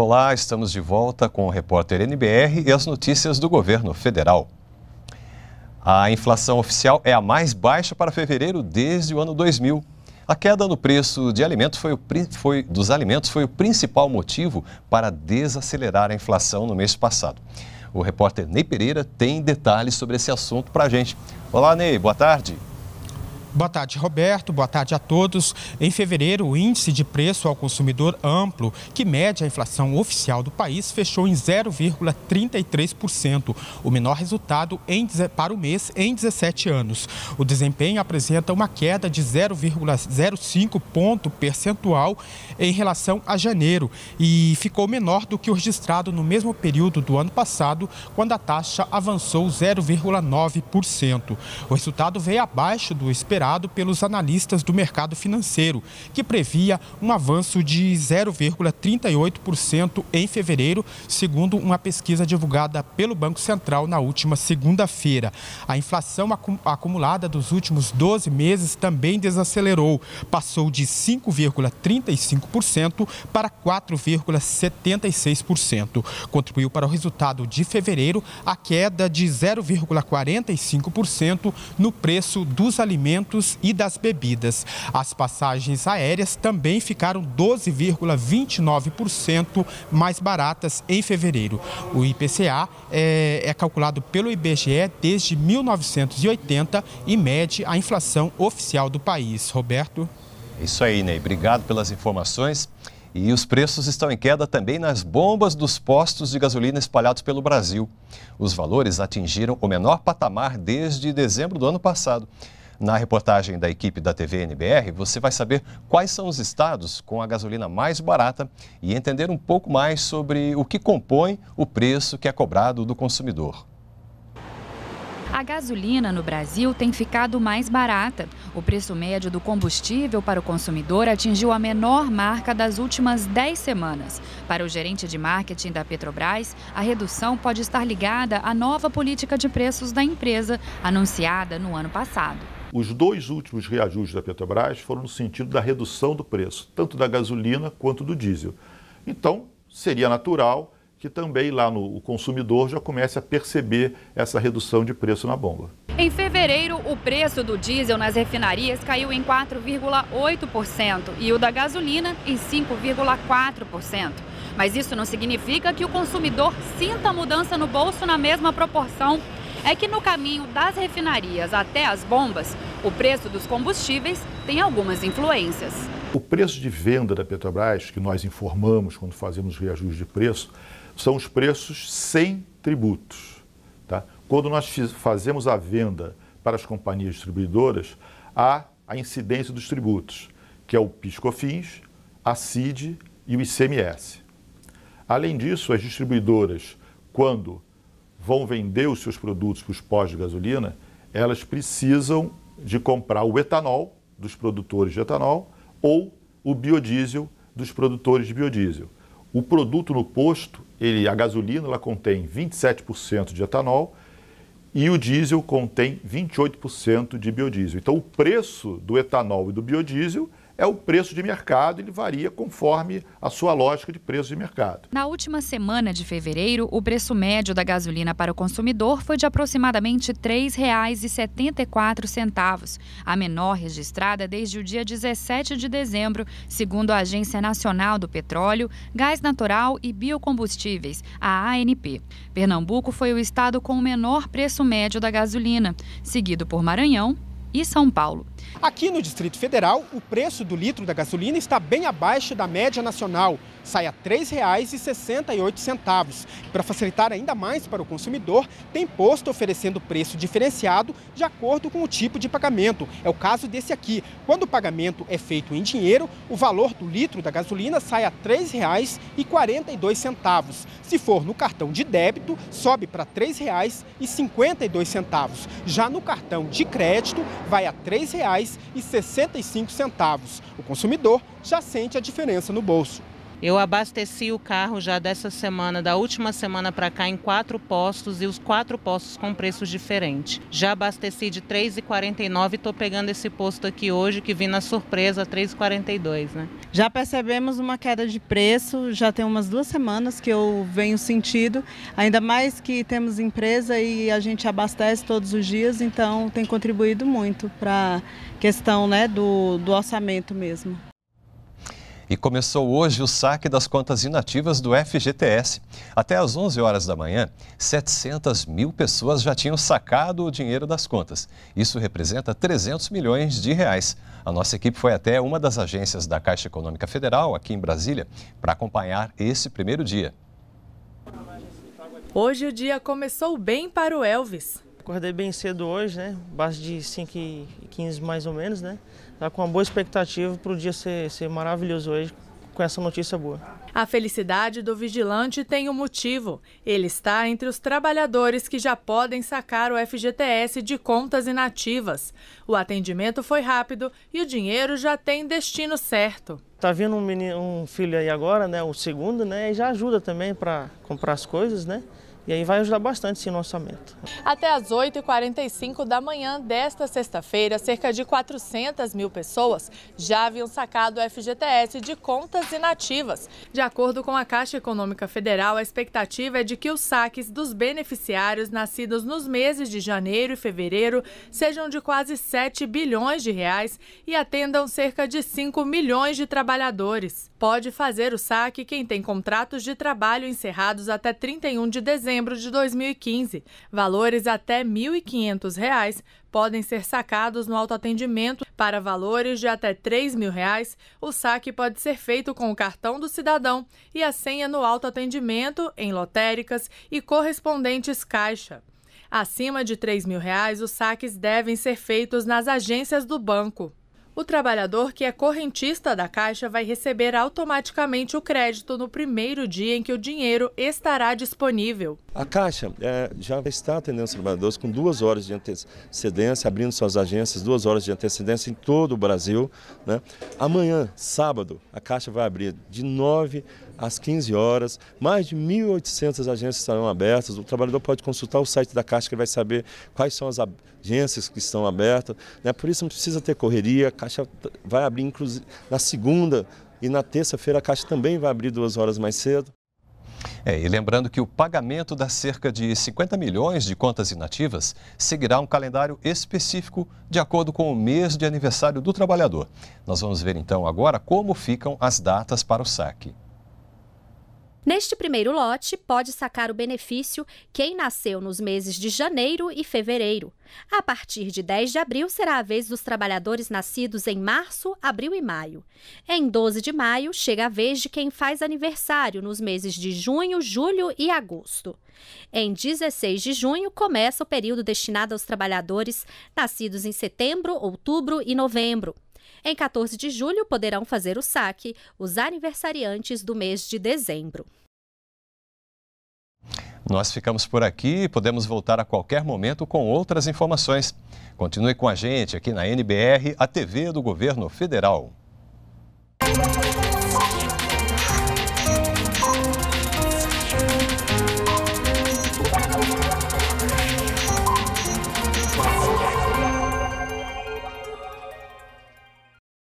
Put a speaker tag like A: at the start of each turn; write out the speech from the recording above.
A: Olá, estamos de volta com o repórter NBR e as notícias do governo federal. A inflação oficial é a mais baixa para fevereiro desde o ano 2000. A queda no preço de alimentos foi o, foi, dos alimentos foi o principal motivo para desacelerar a inflação no mês passado. O repórter Ney Pereira tem detalhes sobre esse assunto para a gente. Olá, Ney, boa tarde.
B: Boa tarde, Roberto. Boa tarde a todos. Em fevereiro, o índice de preço ao consumidor amplo, que mede a inflação oficial do país, fechou em 0,33%, o menor resultado em, para o mês em 17 anos. O desempenho apresenta uma queda de 0,05 ponto percentual em relação a janeiro e ficou menor do que o registrado no mesmo período do ano passado, quando a taxa avançou 0,9%. O resultado veio abaixo do esperado pelos analistas do mercado financeiro, que previa um avanço de 0,38% em fevereiro, segundo uma pesquisa divulgada pelo Banco Central na última segunda-feira. A inflação acumulada dos últimos 12 meses também desacelerou, passou de 5,35% para 4,76%. Contribuiu para o resultado de fevereiro a queda de 0,45% no preço dos alimentos alimentos e das bebidas. As passagens aéreas também ficaram 12,29% mais baratas em fevereiro. O IPCA é, é calculado pelo IBGE desde 1980 e mede a inflação oficial do país. Roberto.
A: É isso aí, Ney. Obrigado pelas informações. E os preços estão em queda também nas bombas dos postos de gasolina espalhados pelo Brasil. Os valores atingiram o menor patamar desde dezembro do ano passado. Na reportagem da equipe da TV NBR, você vai saber quais são os estados com a gasolina mais barata e entender um pouco mais sobre o que compõe o preço que é cobrado do consumidor.
C: A gasolina no Brasil tem ficado mais barata. O preço médio do combustível para o consumidor atingiu a menor marca das últimas 10 semanas. Para o gerente de marketing da Petrobras, a redução pode estar ligada à nova política de preços da empresa, anunciada no ano passado.
D: Os dois últimos reajustes da Petrobras foram no sentido da redução do preço, tanto da gasolina quanto do diesel. Então, seria natural que também lá no o consumidor já comece a perceber essa redução de preço na bomba.
C: Em fevereiro, o preço do diesel nas refinarias caiu em 4,8% e o da gasolina em 5,4%. Mas isso não significa que o consumidor sinta mudança no bolso na mesma proporção é que no caminho das refinarias até as bombas, o preço dos combustíveis tem algumas influências.
D: O preço de venda da Petrobras, que nós informamos quando fazemos reajuste de preço, são os preços sem tributos. Tá? Quando nós fazemos a venda para as companhias distribuidoras, há a incidência dos tributos, que é o PiscoFins, a CID e o ICMS. Além disso, as distribuidoras, quando vão vender os seus produtos para os pós de gasolina, elas precisam de comprar o etanol dos produtores de etanol ou o biodiesel dos produtores de biodiesel. O produto no posto, ele, a gasolina ela contém 27% de etanol e o diesel contém 28% de biodiesel. Então o preço do etanol e do biodiesel é o preço de mercado, ele varia conforme a sua lógica de preço de mercado.
C: Na última semana de fevereiro, o preço médio da gasolina para o consumidor foi de aproximadamente R$ 3,74, a menor registrada desde o dia 17 de dezembro, segundo a Agência Nacional do Petróleo, Gás Natural e Biocombustíveis, a ANP. Pernambuco foi o estado com o menor preço médio da gasolina, seguido por
B: Maranhão e São Paulo. Aqui no Distrito Federal, o preço do litro da gasolina está bem abaixo da média nacional, sai a R$ 3,68. Para facilitar ainda mais para o consumidor, tem posto oferecendo preço diferenciado de acordo com o tipo de pagamento. É o caso desse aqui. Quando o pagamento é feito em dinheiro, o valor do litro da gasolina sai a R$ 3,42. Se for no cartão de débito, sobe para R$ 3,52. Já no cartão de crédito, vai a R$ 3,00 e 65 centavos. O consumidor já sente a diferença no bolso. Eu abasteci o carro já dessa semana, da última semana para cá, em quatro postos e os quatro postos com preços diferentes. Já abasteci de 3,49 e estou pegando esse posto aqui hoje, que vim na surpresa, 3,42, né?
A: Já percebemos uma queda de preço, já tem umas duas semanas que eu venho sentido, ainda mais que temos empresa e a gente abastece todos os dias, então tem contribuído muito para a questão né, do, do orçamento mesmo. E começou hoje o saque das contas inativas do FGTS. Até às 11 horas da manhã, 700 mil pessoas já tinham sacado o dinheiro das contas. Isso representa 300 milhões de reais. A nossa equipe foi até uma das agências da Caixa Econômica Federal, aqui em Brasília, para acompanhar esse primeiro dia.
E: Hoje o dia começou bem para o Elvis acordei bem cedo hoje, né? Base
B: de 5 e 15 mais ou menos, né? Tá com uma boa expectativa para o dia ser, ser maravilhoso hoje com essa notícia boa.
E: A felicidade do vigilante tem um motivo. Ele está entre os trabalhadores que já podem sacar o FGTS de contas inativas. O atendimento foi rápido e o dinheiro já tem destino certo.
B: Tá vindo um, menino, um filho aí agora, né? O segundo, né? E já ajuda também para comprar as coisas, né? E aí vai ajudar bastante sim no orçamento.
E: Até às 8h45 da manhã desta sexta-feira, cerca de 400 mil pessoas já haviam sacado o FGTS de contas inativas. De acordo com a Caixa Econômica Federal, a expectativa é de que os saques dos beneficiários nascidos nos meses de janeiro e fevereiro sejam de quase 7 bilhões de reais e atendam cerca de 5 milhões de trabalhadores. Pode fazer o saque quem tem contratos de trabalho encerrados até 31 de dezembro novembro de 2015. Valores até R$ 1.500 podem ser sacados no autoatendimento. Para valores de até R$ 3.000, o saque pode ser feito com o cartão do cidadão e a senha no autoatendimento, em lotéricas e correspondentes caixa. Acima de R$ 3.000, os saques devem ser feitos nas agências do banco o trabalhador que é correntista da Caixa vai receber automaticamente o crédito no primeiro dia em que o dinheiro estará disponível.
A: A Caixa é, já está atendendo os trabalhadores com duas horas de antecedência, abrindo suas agências, duas horas de antecedência em todo o Brasil. Né? Amanhã, sábado, a Caixa vai abrir de 9 às 15 horas. Mais de 1.800 agências estarão abertas. O trabalhador pode consultar o site da Caixa que ele vai saber quais são as agências que estão abertas. Né? Por isso não precisa ter correria. A Caixa vai abrir inclusive na segunda e na terça-feira a Caixa também vai abrir duas horas mais cedo. É, e lembrando que o pagamento das cerca de 50 milhões de contas inativas seguirá um calendário específico de acordo com o mês de aniversário do trabalhador. Nós vamos ver então agora como ficam as datas para o saque.
E: Neste primeiro lote, pode sacar o benefício quem nasceu nos meses de janeiro e fevereiro. A partir de 10 de abril será a vez dos trabalhadores nascidos em março, abril e maio. Em 12 de maio, chega a vez de quem faz aniversário nos meses de junho, julho e agosto. Em 16 de junho, começa o período destinado aos trabalhadores nascidos em setembro, outubro e novembro. Em 14 de julho, poderão fazer o saque os aniversariantes do mês de dezembro.
A: Nós ficamos por aqui e podemos voltar a qualquer momento com outras informações. Continue com a gente aqui na NBR, a TV do Governo Federal.